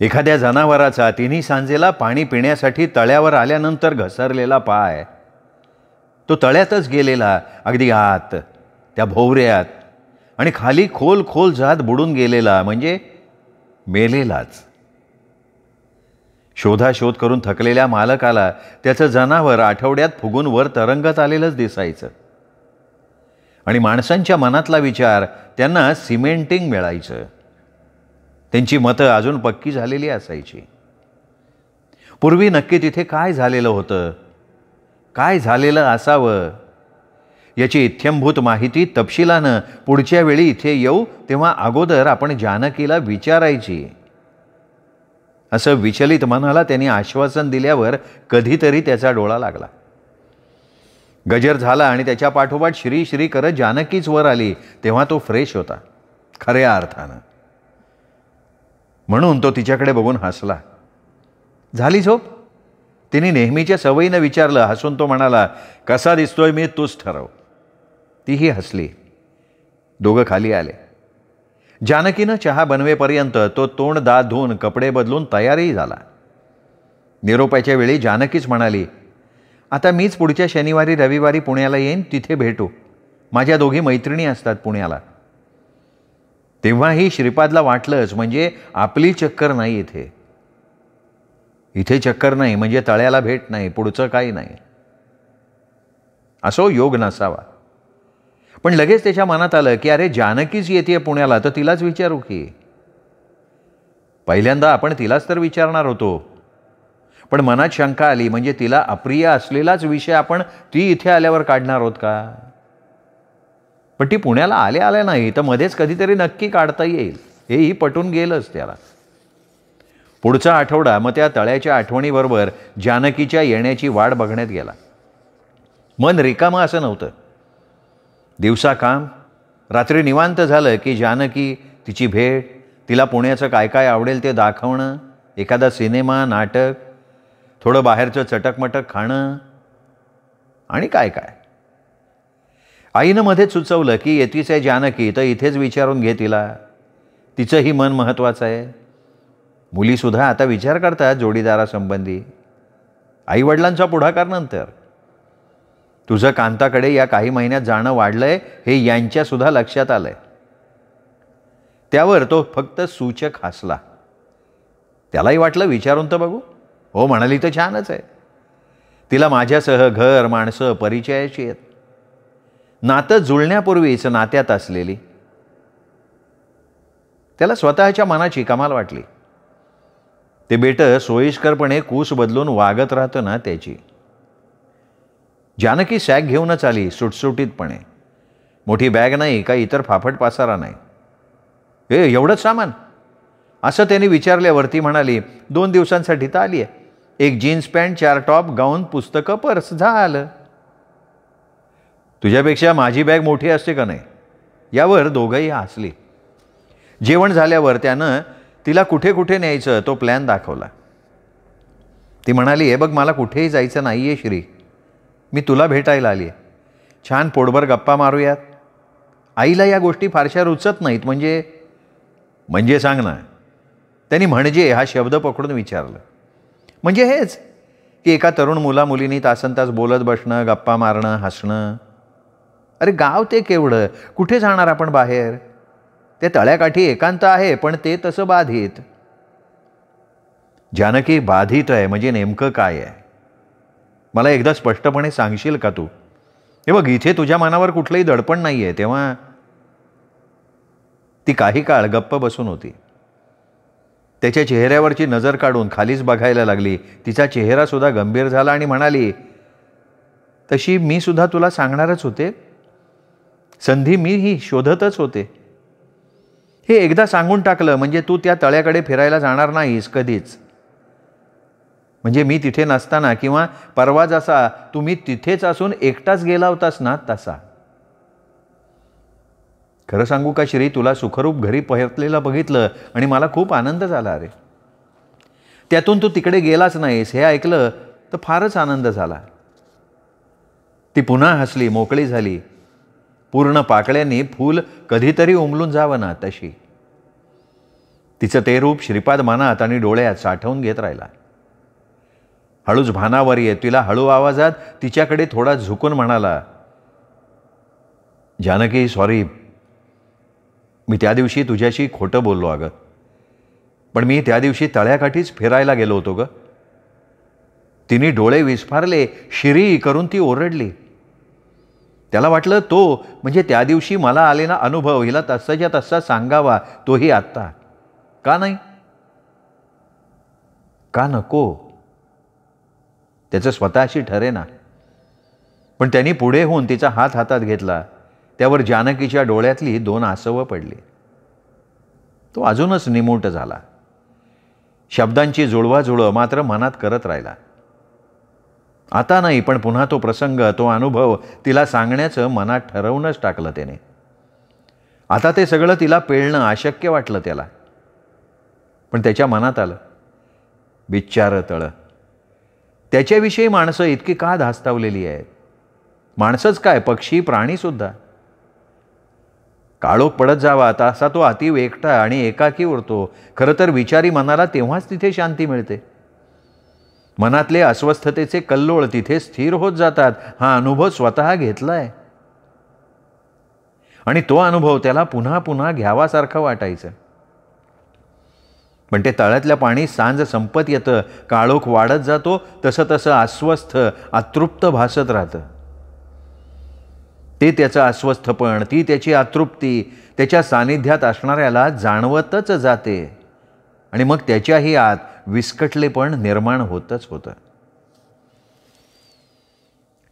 एखाद्या जनावराचा तिन्ही सांजेला पाणी पिण्यासाठी तळ्यावर आल्यानंतर घसरलेला पाय तो तळ्यातच गेलेला अगदी आत त्या भोवऱ्यात आणि खाली खोल खोल जात बुडून गेलेला म्हणजे मेलेलाच शोधाशोध करून थकलेल्या मालकाला त्याचं जनावर आठवड्यात फुगून वर तरंगत आलेलंच दिसायचं आणि माणसांच्या मनातला विचार त्यांना सिमेंटिंग मिळायचं त्यांची मतं अजून पक्की झालेली असायची पूर्वी नक्की तिथे काय झालेलं होतं काय झालेलं असावं याची इथ्यंभूत माहिती तपशिलानं पुढच्या वेळी इथे येऊ तेव्हा अगोदर आपण जानकीला विचारायची असं विचलित मनाला त्यांनी आश्वासन दिल्यावर कधीतरी त्याचा डोळा लागला गजर झाला आणि त्याच्या पाठोपाठ श्री श्री करत जानकीच वर आली तेव्हा तो फ्रेश होता खऱ्या अर्थानं म्हणून तो तिच्याकडे बघून हसला झाली झोप तिने नेहमीच्या सवयीनं विचारलं हसून तो म्हणाला कसा दिसतोय मी तूच ठरव तीही हसली दोघं खाली आले जानकीनं चहा बनवेपर्यंत तो तोंड दात धुवून कपडे बदलून तयारही झाला निरोपाच्या वेळी जानकीच म्हणाली आता मीच पुढच्या शनिवारी रविवारी पुण्याला येईन तिथे भेटू माझ्या दोघी मैत्रिणी असतात पुण्याला तेव्हाही श्रीपादला वाटलंच म्हणजे आपली चक्कर नाही इथे इथे चक्कर नाही म्हणजे तळ्याला भेट नाही पुढचं काही नाही असो योग नसावा पण लगेच त्याच्या मनात आलं की अरे जानकीच येते पुण्याला तर तिलाच विचारू की पहिल्यांदा आपण तिलाच तर विचारणार होतो पण मनात शंका आली म्हणजे तिला अप्रिय असलेलाच विषय आपण ती इथे आल्यावर काढणार आहोत का पण ती पुण्याला आले आल्या नाही तर मध्येच कधीतरी नक्की काढता येईल हेही पटून गेलंच त्याला पुढचा आठवडा मग त्या तळ्याच्या आठवणीबरोबर जानकीच्या येण्याची वाट बघण्यात गेला मन रिकामा असं नव्हतं दिवसा काम रात्री निवांत झालं की जानकी तिची भेट तिला पुण्याचं काय काय आवडेल ते दाखवणं एखादा सिनेमा नाटक थोडं बाहेरचं चटकमटक खाणं आणि काय काय आईनं मध्येच सुचवलं की येतीच आहे जानकी तर इथेच विचारून घे तिला तिचंही मन महत्त्वाचं आहे मुलीसुद्धा आता विचार करतात जोडीदारासंबंधी आईवडिलांचा पुढाकार नंतर तुझं कांताकडे या काही महिन्यात जाणं वाढलंय हे यांच्यासुद्धा लक्षात आलं आहे त्यावर तो फक्त सूचक हसला त्यालाही वाटलं विचारून तर बघू हो म्हणाली तर छानच आहे तिला माझ्यासह घर माणसं परिचयाची आहेत नातं जुळण्यापूर्वीच नात्यात असलेली त्याला स्वतःच्या मनाची कमाल वाटली ते बेटं सोयीस्करपणे कूस बदलून वागत राहतं ना त्याची जानकी सॅग घेऊनच आली सुटसुटीतपणे मोठी बॅग नाही का इतर फाफट पासारा नाही हे एवढंच सामान असं त्यांनी विचारल्यावरती म्हणाली दोन दिवसांसाठी तर आली आहे एक जीन्स पॅन्ट चार टॉप गाऊन पुस्तकं पर्स झालं तुझ्यापेक्षा माझी बॅग मोठी असते का नाही यावर दोघंही हसली जेवण झाल्यावर त्यानं तिला कुठे कुठे न्यायचं तो प्लॅन दाखवला ती म्हणाली हे बघ मला कुठेही जायचं नाही आहे श्री मी तुला भेटायला आली आहे छान पोटभर गप्पा मारूयात आईला या गोष्टी फारशा रुचत नाहीत म्हणजे म्हणजे सांग ना त्यांनी म्हणजे हा शब्द पकडून विचारलं म्हणजे हेच की एका तरुण मुला मुलींनी तासन तास बोलत बसणं गप्पा मारणं हसणं अरे गाव ते केवढं कुठे जाणार आपण बाहेर ते तळ्याकाठी एकांत आहे पण ते तसं बाधित जानकी बाधित आहे म्हणजे नेमकं काय आहे मला एकदा स्पष्टपणे सांगशील का तू हे बघ इथे तुझ्या मनावर कुठलंही दडपण नाही आहे तेव्हा ती काही काळ गप्प बसून होती त्याच्या चेहऱ्यावरची नजर काढून खालीच बघायला लागली तिचा चेहरासुद्धा गंभीर झाला आणि म्हणाली तशी मी सुद्धा तुला सांगणारच होते संधी मी ही शोधतच होते हे एकदा सांगून टाकलं म्हणजे तू त्या तळ्याकडे फिरायला जाणार नाहीस कधीच म्हणजे मी तिथे नसताना किंवा परवा जसा तुम्ही तिथेच असून एकटाच गेला होतास ना तसा खरं सांगू का श्री तुला सुखरूप घरी परतलेलं बघितलं आणि मला खूप आनंद झाला अरे त्यातून तू तिकडे गेलाच नाहीस हे ऐकलं तर फारच आनंद झाला ती पुन्हा हसली मोकळी झाली पूर्ण पाकळ्यांनी फूल कधीतरी उमलून जावं ना तशी तिचं ते रूप श्रीपाद मनात आणि डोळ्यात साठवून घेत राहिला हळूच भानावर ये तिला हळू आवाजात तिच्याकडे थोडा झुकून म्हणाला जानकी सॉरी मी त्या दिवशी तुझ्याशी खोटं बोललो अगं पण मी त्या दिवशी तळ्याकाठीच फिरायला गेलो होतो ग तिने डोळे विस्फारले शिरी करून ती ओरडली त्याला वाटलं तो म्हणजे त्या दिवशी मला आलेला अनुभव हिला तसाच्या तसा सांगावा तोही आत्ता का नाही का नको त्याचं स्वतःशी ठरे ना पण त्यांनी पुढे होऊन तिचा हात हातात घेतला त्यावर जानकीच्या डोळ्यातली दोन आसवं पडली तो अजूनच निमूट झाला शब्दांची जुळवाजुळव मात्र मनात करत राहिला आता नाही पण पुन्हा तो प्रसंग तो अनुभव तिला सांगण्याचं मनात ठरवूनच टाकलं त्याने आता ते सगळं तिला पेळणं अशक्य वाटलं त्याला पण त्याच्या मनात आलं विचार तळ त्याच्याविषयी माणसं इतकी का धास्तावलेली आहेत माणसंच काय पक्षी प्राणीसुद्धा काळोख पडत जावा आता असा तो अतिव एकटा आणि एकाकी उरतो खरं तर विचारी मनाला तेव्हाच तिथे शांती मिळते मनातले अस्वस्थतेचे कल्लोळ तिथे स्थिर होत जातात हा अनुभव स्वतः घेतलाय आणि तो अनुभव त्याला पुन्हा पुन्हा घ्यावासारखं वाटायचं पण ते तळ्यातल्या पाणी सांज संपत येतं काळोख वाढत जातो तसं तसं अस्वस्थ अतृप्त भासत राहतं ते त्याचं अस्वस्थपण ती त्याची अतृप्ती त्याच्या सानिध्यात असणाऱ्याला जाणवतच जाते आणि मग त्याच्याही आत विस्कटलेपण निर्माण होतच होतं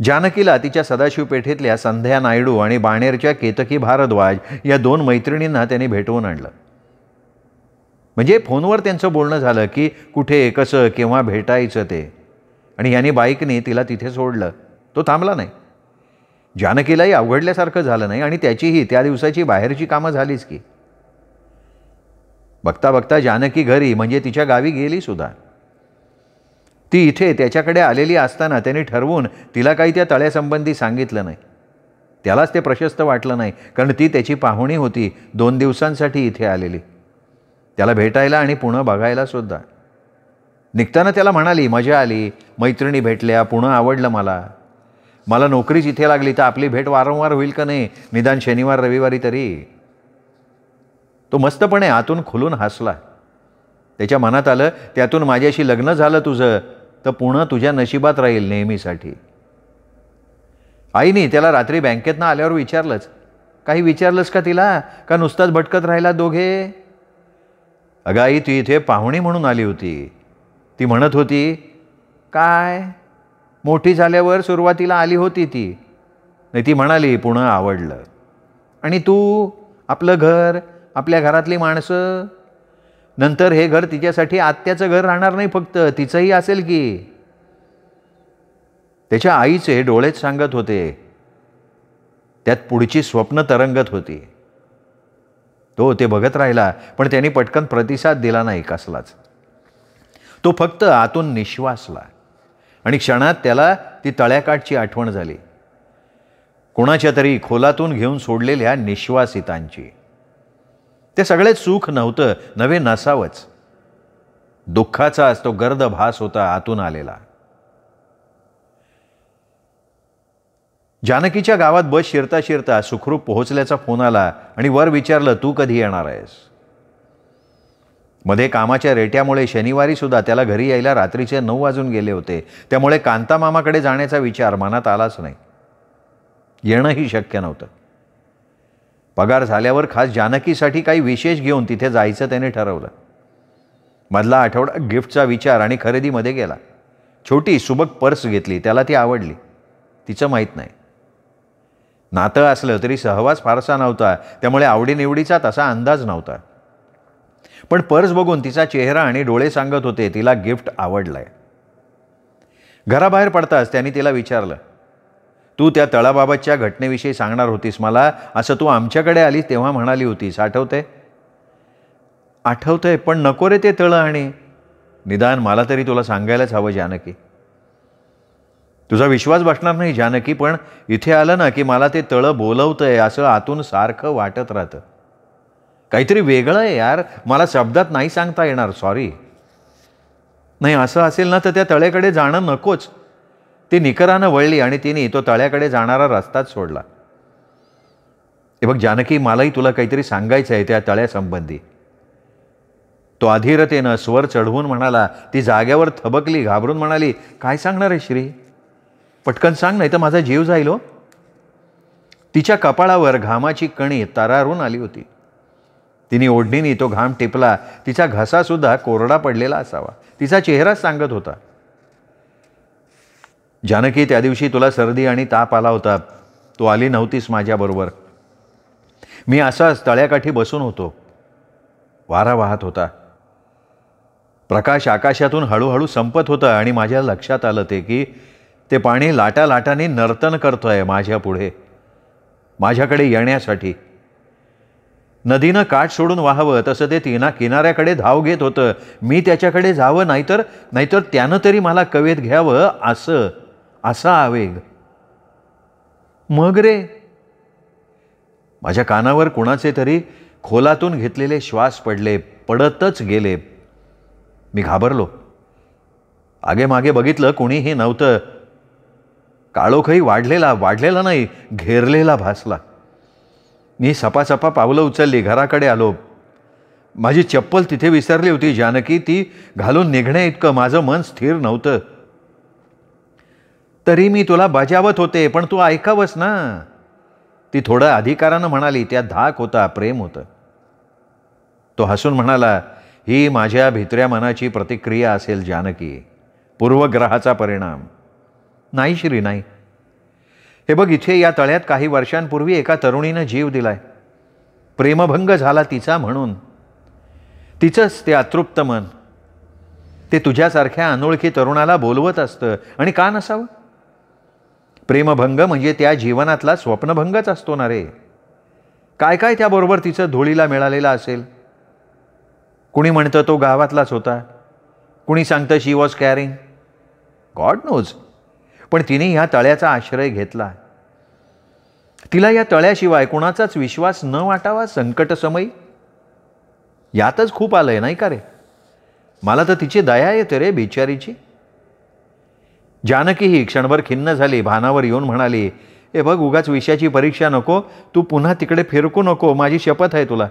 जानकीला तिच्या सदाशिव पेठेतल्या संध्या नायडू आणि बाणेरच्या केतकी भारद्वाज या दोन मैत्रिणींना त्यांनी भेटवून आणलं म्हणजे फोनवर त्यांचं बोलणं झालं की कुठे कसं केव्हा भेटायचं ते आणि याने बाईकने तिला तिथे सोडलं तो थांबला नाही जानकीलाही अवघडल्यासारखं झालं नाही आणि त्याचीही त्या दिवसाची बाहेरची कामं झालीच की बघता बघता जानकी घरी म्हणजे तिच्या गावी गेली सुद्धा ती इथे त्याच्याकडे आलेली असताना त्याने ठरवून तिला काही त्या तळ्यासंबंधी सांगितलं नाही त्यालाच ते प्रशस्त वाटलं नाही कारण ती त्याची पाहुणी होती दोन दिवसांसाठी इथे आलेली त्याला भेटायला आणि पुणं बघायला सुद्धा निघताना त्याला म्हणाली मजा आली मैत्रिणी भेटल्या पुणं आवडलं मला मला नोकरीच इथे लागली तर आपली भेट वारंवार होईल का नाही निदान शनिवार रविवारी तरी तो मस्तपणे आतून खुलून हसला त्याच्या मनात आलं त्यातून माझ्याशी लग्न झालं तुझं तर पुणं तुझ्या नशिबात राहील नेहमीसाठी आईने त्याला रात्री बँकेतनं आल्यावर विचारलंच काही विचारलंच का तिला का नुसताच भटकत राहिला दोघे अगं आई ती इथे पाहुणी म्हणून आली होती ती म्हणत होती काय मोठी झाल्यावर सुरुवातीला आली होती ती नाही ती म्हणाली पुणं आवडलं आणि तू आपलं घर आपल्या घरातली माणसं नंतर हे घर तिच्यासाठी आत्याचं घर राहणार नाही फक्त तिचंही असेल की त्याच्या आईचे डोळेच सांगत होते त्यात पुढची स्वप्न तरंगत होती तो ते बघत राहिला पण त्यांनी पटकन प्रतिसाद दिला नाही कसलाच तो फक्त आतून निश्वासला आणि क्षणात त्याला ती तळ्याकाठची आठवण झाली कोणाच्या तरी खोलातून घेऊन सोडलेल्या निश्वासितांची ते सगळेच सुख नव्हतं नव्हे नसावंच दुःखाचाच तो गर्द भास होता आतून आलेला जानकीच्या गावात बस शिरता शिरता सुखरूप पोहोचल्याचा फोन आला आणि वर विचारलं तू कधी येणार आहेस मध्ये कामाच्या रेट्यामुळे शनिवारी सुद्धा त्याला घरी यायला रात्रीचे नऊ वाजून गेले होते त्यामुळे कांतामामाकडे जाण्याचा विचार मनात आलाच नाही येणंही शक्य नव्हतं पगार झाल्यावर खास जानकीसाठी काही विशेष घेऊन तिथे जायचं त्याने ठरवलं मधला आठवडा गिफ्टचा विचार आणि खरेदीमध्ये गेला छोटी सुबक पर्स घेतली त्याला ती आवडली तिचं माहीत नाही नातं असलं तरी सहवास फारसा नव्हता त्यामुळे आवडीनिवडीचा तसा अंदाज नव्हता पण पर्स बघून तिचा चेहरा आणि डोळे सांगत होते तिला गिफ्ट आवडलं घराबाहेर पडताच त्यांनी तिला विचारलं तू त्या तळाबाबतच्या घटनेविषयी सांगणार होतीस मला असं तू आमच्याकडे आलीस तेव्हा म्हणाली होतीस आठवतंय आठवतंय पण नको रे ते तळं आणि निदान मला तरी तुला सांगायलाच हवं जानकी तुझा विश्वास बसणार नाही जानकी पण इथे आलं ना की मला ते तळं बोलवतंय असं आतून सारखं वाटत राहतं काहीतरी वेगळं आहे यार मला शब्दात नाही सांगता येणार सॉरी नाही असं असेल ना तर त्या तळेकडे जाणं नकोच ती निकरानं वळली आणि तिने तो तळ्याकडे जाणारा रस्ताच सोडला हे बघ जानकी मलाही तुला काहीतरी सांगायचं आहे त्या तळ्यासंबंधी तो अधीरतेनं स्वर चढवून म्हणाला ती जाग्यावर थबकली घाबरून म्हणाली काय सांगणार आहे श्री पटकन सांग नाही तर माझा जीव जाईल हो तिच्या कपाळावर घामाची कणी तरारून आली होती तिने ओढणीने तो घाम टिपला तिचा घसासुद्धा कोरडा पडलेला असावा तिचा चेहरा सांगत होता जानकी त्या दिवशी तुला सर्दी आणि ताप आला होता तू आली नव्हतीस माझ्याबरोबर मी असाच तळ्याकाठी बसून होतो वारा वाहत होता प्रकाश आकाशातून हळूहळू संपत होता आणि माझ्या लक्षात आलं ते की ते पाणी लाटा लाटाने नर्तन करतो आहे माझ्या पुढे माझ्याकडे येण्यासाठी नदीनं काठ सोडून वाहावं तसं ते तिना किनाऱ्याकडे धाव घेत होतं मी त्याच्याकडे जावं नाहीतर नाहीतर त्यानं तरी मला कवेत घ्यावं असं असा आवेग मग रे माझ्या कानावर कोणाचे तरी खोलातून घेतलेले श्वास पडले पडतच गेले मी घाबरलो आगेमागे बघितलं कोणीही नव्हतं काळोखही वाढलेला वाढलेला नाही घेरलेला भासला मी सपासपा पावलं उचलली घराकडे आलो माझी चप्पल तिथे विसरली होती जानकी ती घालून निघण्या इतकं माझं मन स्थिर नव्हतं तरी मी तुला बजावत होते पण तू ऐकावंस ना ती थोडं अधिकारानं म्हणाली त्या धाक होता प्रेम होतं तो हसून म्हणाला ही माझ्या भित्र्या मनाची प्रतिक्रिया असेल जानकी पूर्वग्रहाचा परिणाम नाही श्री नाही हे बघ इथे या तळ्यात काही वर्षांपूर्वी एका तरुणीनं जीव दिलाय प्रेमभंग झाला तिचा म्हणून तिचंच ते अतृप्त मन ते तुझ्यासारख्या अनोळखी तरुणाला बोलवत असतं आणि का नसावं प्रेमभंग म्हणजे त्या जीवनातला स्वप्नभंगच असतो ना रे काय काय त्याबरोबर तिचं धुळीला मिळालेलं असेल कुणी म्हणतं तो गावातलाच होता कुणी सांगतं she was carrying god knows पण तिने ह्या तळ्याचा आश्रय घेतला तिला या तळ्याशिवाय कुणाचाच विश्वास न वाटावा संकटसमयी यातच खूप आलं आहे नाही का रे मला तर तिची दया येते रे बिचारीची जानकीही क्षणभर खिन्न झाली भानावर येऊन म्हणाली ए बघ उगाच विषयाची परीक्षा नको तू पुन्हा तिकडे फिरकू नको माझी शपथ आहे तुला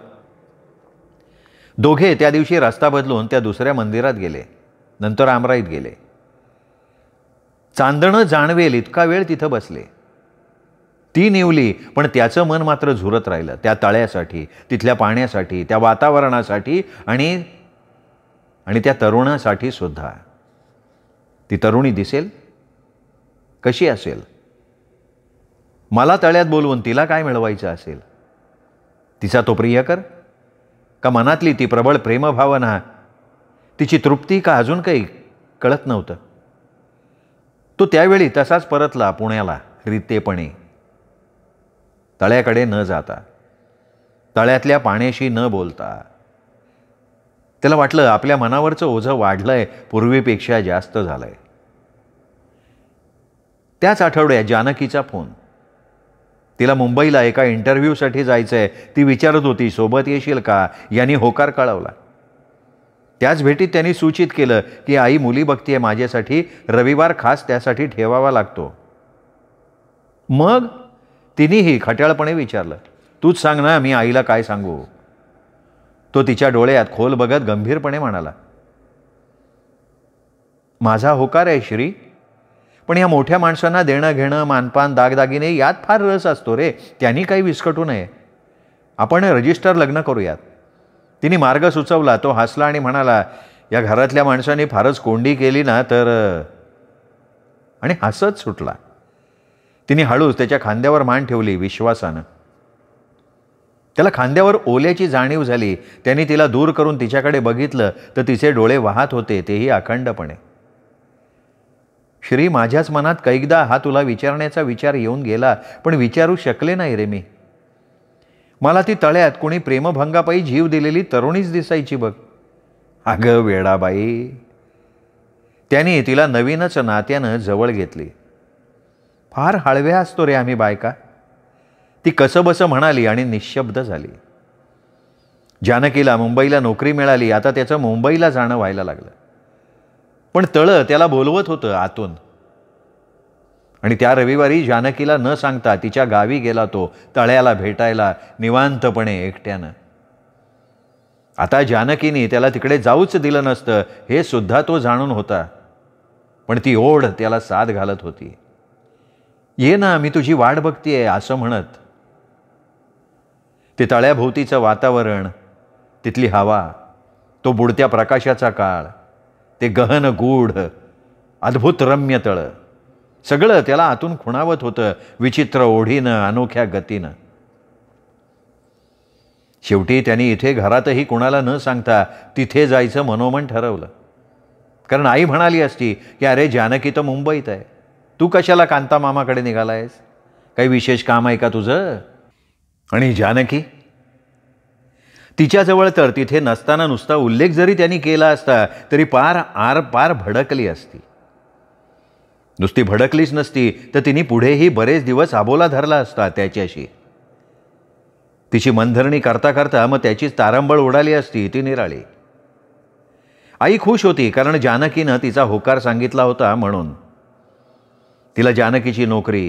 दोघे त्या दिवशी रस्ता बदलून त्या दुसऱ्या मंदिरात गेले नंतर आमराईत गेले चांदणं जाणवेल इतका वेळ तिथं बसले ती निवली पण त्याचं मन मात्र झुरत राहिलं त्या तळ्यासाठी तिथल्या पाण्यासाठी त्या वातावरणासाठी आणि आणि त्या तरुणासाठी सुद्धा ती तरुणी दिसेल कशी असेल मला तळ्यात बोलवून तिला काय मिळवायचं असेल तिचा तो प्रियकर का मनातली ती प्रबळ प्रेमभावना तिची तृप्ती का अजून काही कळत नव्हतं तो त्यावेळी तसाच परतला पुण्याला रितेपणे तळ्याकडे न जाता तळ्यातल्या पाण्याशी न बोलता त्याला वाटलं आपल्या मनावरचं ओझं वाढलंय पूर्वीपेक्षा जास्त झालंय त्याच आठवड्यात जानकीचा फोन तिला मुंबईला एका इंटरव्ह्यूसाठी जायचं आहे ती विचारत होती सोबत येशील का यांनी होकार कळवला त्याच भेटीत त्यांनी सूचित केलं की आई मुली बघतीये माझ्यासाठी रविवार खास त्यासाठी ठेवावा लागतो मग तिनेही खट्याळपणे विचारलं तूच सांग ना मी आईला काय सांगू तो तिच्या डोळ्यात खोल बघत गंभीरपणे म्हणाला माझा होकार आहे श्री पण या मोठ्या माणसांना देणं घेणं मानपान दागदागिने यात फार रस असतो रे त्यांनी काही विस्कटू नये आपण रजिस्टर लग्न करूयात तिने मार्ग सुचवला तो हसला आणि म्हणाला या घरातल्या माणसांनी फारच कोंडी केली ना तर आणि हसत सुटला तिने हळूच त्याच्या खांद्यावर मान ठेवली विश्वासानं त्याला खांद्यावर ओल्याची जाणीव झाली त्यांनी तिला दूर करून तिच्याकडे बघितलं तर तिचे डोळे वाहत होते तेही अखंडपणे श्री माझ्याच मनात कैकदा हा तुला विचारण्याचा विचार येऊन गेला पण विचारू शकले नाही रे मी मला ती तळ्यात कोणी प्रेमभंगापायी जीव दिलेली तरुणीच दिसायची बघ अगं वेडाबाई त्याने तिला नवीनच नात्यानं जवळ घेतली फार हळव्या असतो रे आम्ही बायका ती कसं बसं म्हणाली आणि निशब्द झाली जानकीला मुंबईला नोकरी मिळाली आता त्याचं मुंबईला जाणं व्हायला लागलं पण तळं त्याला बोलवत होतं आतून आणि त्या रविवारी जानकीला न सांगता तिच्या गावी गेला तो तळ्याला भेटायला निवांतपणे एकट्यानं आता जानकीने त्याला तिकडे जाऊच दिलं नसतं हे सुद्धा तो जाणून होता पण ती ओढ त्याला साथ घालत होती ये ना मी तुझी वाट बघतीये असं म्हणत ते तळ्याभोवतीचं वातावरण तिथली हवा तो बुडत्या प्रकाशाचा काळ ते गहन गूढ अद्भुत रम्य तळ सगळं त्याला आतून खुणावत होतं विचित्र ओढीनं अनोख्या गतीनं शेवटी त्यांनी इथे घरातही कोणाला न सांगता तिथे जायचं मनोमन ठरवलं कारण आई म्हणाली असती की अरे जानकी तर मुंबईत आहे तू कशाला कांता मामाकडे निघाला आहेस काही विशेष काम आहे का तुझं आणि जानकी तिच्याजवळ तर तिथे नसताना नुसता उल्लेख जरी त्यांनी केला असता तरी पार आर पार भडकली असती नुसती भडकलीच नसती तर तिने पुढेही बरेच दिवस आबोला धरला असता त्याच्याशी तिची मनधरणी करता करता मग त्याची तारंबळ उडाली असती ती निराळी आई खुश होती कारण जानकीनं तिचा होकार सांगितला होता म्हणून तिला जानकीची नोकरी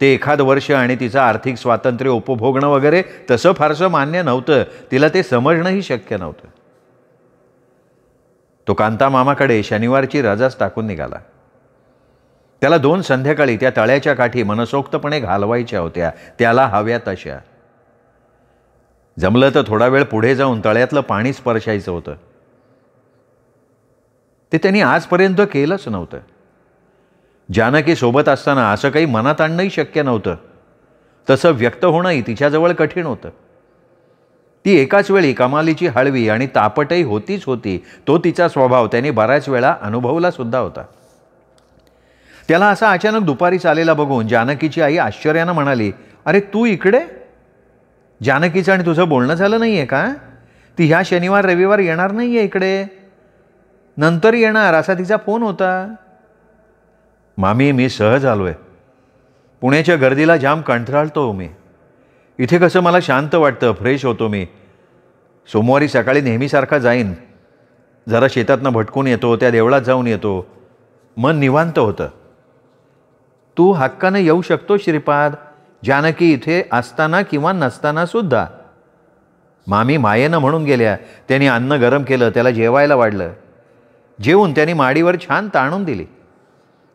ते एखाद वर्ष आणि तिचं आर्थिक स्वातंत्र्य उपभोगणं वगैरे तसं फारसं मान्य नव्हतं तिला ते समजणंही शक्य नव्हतं तो कांता मामाकडे शनिवारची रजाच टाकून निघाला त्याला दोन संध्याकाळी त्या तळ्याच्या काठी मनसोक्तपणे घालवायच्या होत्या त्याला हव्या तशा जमलं तर थोडा वेळ पुढे जाऊन तळ्यातलं पाणी स्पर्शायचं होतं ते त्यांनी आजपर्यंत केलंच नव्हतं जानकीसोबत असताना असं काही मनात आणणंही शक्य नव्हतं तसं व्यक्त होणंही तिच्याजवळ कठीण होतं ती एकाच वेळी कमालीची हळवी आणि तापटही होतीच होती तो तिचा स्वभाव त्याने बऱ्याच वेळा अनुभवला सुद्धा होता त्याला असा अचानक दुपारी चालेला बघून जानकीची आई आश्चर्यानं म्हणाली अरे तू इकडे जानकीचं आणि तुझं बोलणं झालं नाही आहे का ती ह्या शनिवार रविवार येणार नाही आहे इकडे नंतर येणार असा तिचा फोन होता मामी मी सहज आलो आहे पुण्याच्या गर्दीला जाम कंटाळतो मी इथे कसं मला शांत वाटतं फ्रेश होतो मी सोमवारी सकाळी नेहमीसारखा जाईन जरा शेतातनं भटकून येतो त्या देवळात जाऊन येतो मन निवांत होतं तू हक्कानं येऊ शकतो श्रीपाद जानकी इथे असताना किंवा नसताना सुद्धा मामी मायेनं म्हणून गेल्या त्यांनी अन्न गरम केलं त्याला जेवायला वाढलं जेवून त्यांनी माडीवर छान ताणून दिली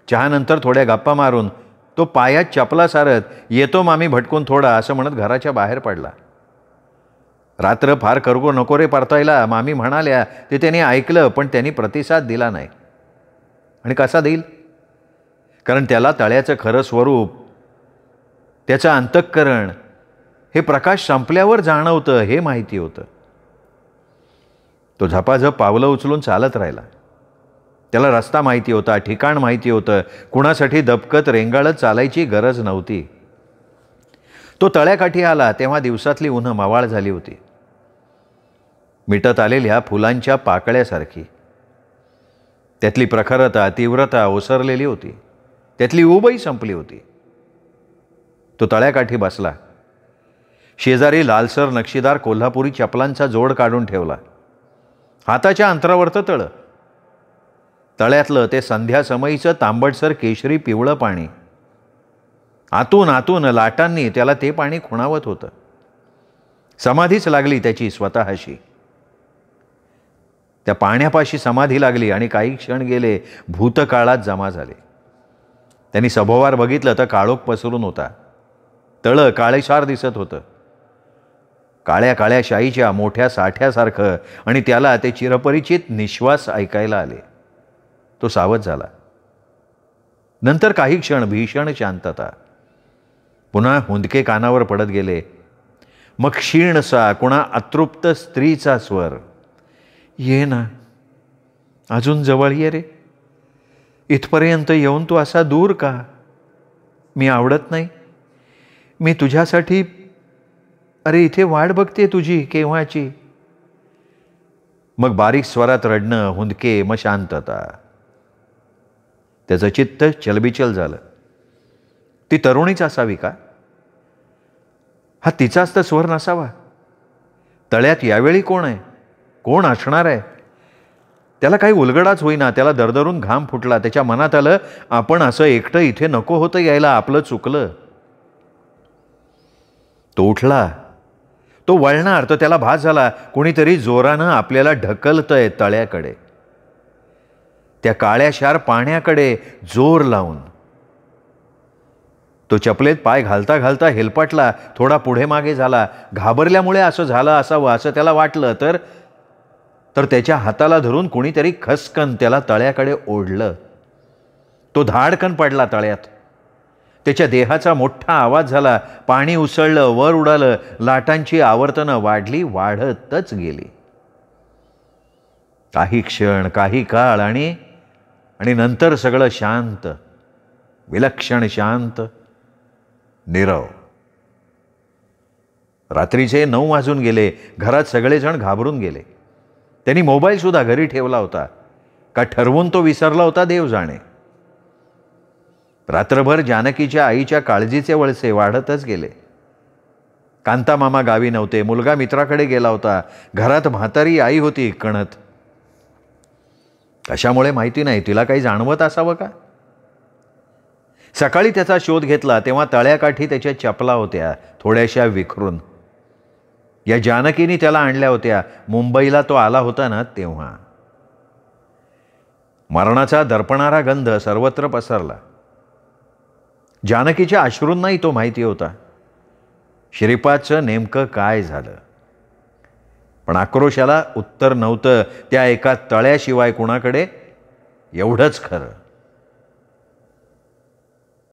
चहानंतर थोड्या गप्पा मारून तो पायात चपला सारत येतो मामी भटकून थोडा असं म्हणत घराच्या बाहेर पडला रात्र फार करगो नको रे परतायला मामी म्हणाल्या ते त्यांनी ऐकलं पण त्यांनी प्रतिसाद दिला नाही आणि कसा देईल कारण त्याला तळ्याचं खरं स्वरूप त्याचं अंतःकरण हे प्रकाश संपल्यावर जाणवतं हे माहिती होतं तो झपाझप पावलं उचलून चालत राहिला त्याला रस्ता माहिती होता ठिकाण माहिती होतं कुणासाठी दबकत रेंगाळत चालायची गरज नव्हती तो तळ्याकाठी आला तेव्हा दिवसातली उन्हं मावाळ झाली होती मिटत आलेल्या फुलांच्या पाकळ्यासारखी त्यातली प्रखरता तीव्रता ओसरलेली होती त्यातली उबही संपली होती तो तळ्याकाठी बसला शेजारी लालसर नक्षीदार कोल्हापुरी चपलांचा जोड काढून ठेवला हाताच्या अंतरावरचं तळं तळ्यातलं ते संध्यासमयीचं तांबडसर केशरी पिवळं पाणी आतून आतून लाटांनी त्याला ते पाणी खुणावत होतं समाधीच लागली त्याची स्वतःशी त्या पाण्यापाशी समाधी लागली आणि काही क्षण गेले भूतकाळात जमा झाले त्यांनी सभोवार बघितलं तर काळोख पसरून होता तळं काळेशार दिसत होतं काळ्या काळ्या शाईच्या मोठ्या साठ्यासारखं आणि त्याला ते चिरपरिचित निश्वास ऐकायला आले तो सावध झाला नंतर काही क्षण भीषण शांतता पुन्हा हुंदके कानावर पडत गेले मग क्षीणसा कुणा अतृप्त स्त्रीचा स्वर ये ना अजून जवळ ये रे इथपर्यंत येऊन तू असा दूर का मी आवडत नाही मी तुझ्यासाठी अरे इथे वाट बघते तुझी केव्हाची मग बारीक स्वरात रडणं हुंदके मग शांतता त्याचं चित्त चलबिचल झालं ती तरुणीच असावी का हा तिचाच तर स्वर नसावा तळ्यात यावेळी कोण आहे कोण असणार आहे त्याला काही उलगडाच होईना त्याला दरदरून घाम फुटला त्याच्या मनात आलं आपण असं एकटं इथे नको होतं यायला आपलं चुकलं तो उठला तो वळणार तर त्याला भास झाला कोणीतरी जोरानं आपल्याला ढकलतंय तळ्याकडे त्या काळ्याशार पाण्याकडे जोर लावून तो चपलेत पाय घालता घालता हेलपाटला थोडा पुढे मागे झाला घाबरल्यामुळे असं झालं असावं असं त्याला वाटलं तर तर त्याच्या हाताला धरून कोणीतरी खसकन त्याला तळ्याकडे ओढलं तो धाडकन पडला तळ्यात त्याच्या देहाचा मोठा आवाज झाला पाणी उसळलं वर उडालं लाटांची आवर्तनं वाढली वाढतच गेली काही क्षण काही काळ आणि आणि नंतर सगळं शांत विलक्षण शांत निरव रात्रीचे नऊ वाजून गेले घरात सगळेजण घाबरून गेले त्यांनी मोबाईलसुद्धा घरी ठेवला होता का ठरवून तो विसरला होता देव जाणे रात्रभर जानकीच्या आईच्या काळजीचे वळसे वाढतच गेले कांतामामा गावी नव्हते मुलगा मित्राकडे गेला होता घरात म्हातारी आई होती कणत कशामुळे माहिती नाही तिला काही जाणवत असावं का सकाळी त्याचा शोध घेतला तेव्हा तळ्याकाठी त्याच्या चपला होत्या थोड्याशा विखरून या जानकीने त्याला आणल्या होत्या मुंबईला तो आला होता ना तेव्हा मरणाचा दर्पणारा गंध सर्वत्र पसरला जानकीच्या अश्रूंनाही तो माहिती होता श्रीपादचं नेमकं काय झालं पण आक्रोशाला उत्तर नव्हतं त्या एका तळ्याशिवाय कुणाकडे एवढंच खरं